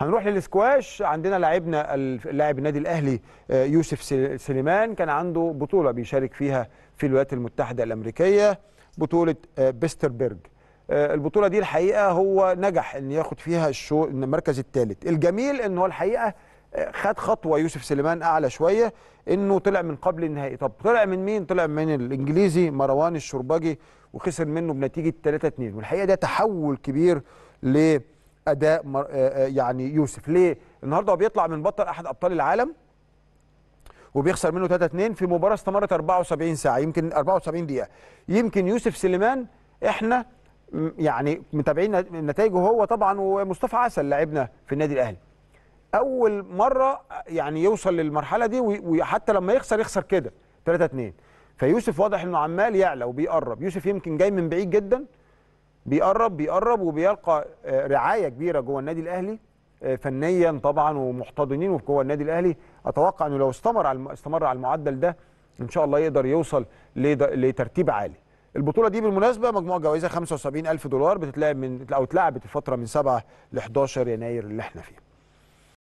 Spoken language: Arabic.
هنروح للسكواش عندنا لاعبنا اللاعب النادي الاهلي آه، يوسف سليمان كان عنده بطوله بيشارك فيها في الولايات المتحده الامريكيه بطوله آه، بيستربرج آه، البطوله دي الحقيقه هو نجح ان ياخد فيها الشو المركز الثالث الجميل ان هو الحقيقه خد خطوه يوسف سليمان اعلى شويه انه طلع من قبل النهائي طب طلع من مين طلع من الانجليزي مروان الشرباجي وخسر منه بنتيجه 3 2 والحقيقه ده تحول كبير ل اداء آه، آه، يعني يوسف ليه النهارده هو بيطلع من بطل احد ابطال العالم وبيخسر منه 3 2 في مباراه استمرت 74 ساعه يمكن 74 دقيقه يمكن يوسف سليمان احنا يعني متابعين نتائجه هو طبعا ومصطفى عسل لعبنا في النادي الاهلي اول مره يعني يوصل للمرحله دي وحتى لما يخسر يخسر كده 3 2 فيوسف واضح انه عمال يعلى وبيقرب يوسف يمكن جاي من بعيد جدا بيقرب بيقرب وبيلقى آه، رعايه كبيره جوه النادي الاهلي آه، فنيا طبعا ومحتضنين جوه النادي الاهلي اتوقع انه لو استمر على استمر على المعدل ده ان شاء الله يقدر يوصل لترتيب عالي البطوله دي بالمناسبه مجموع جوائزها 75000 دولار بتتلعب من او اتلعبت الفتره من 7 ل 11 يناير اللي احنا فيها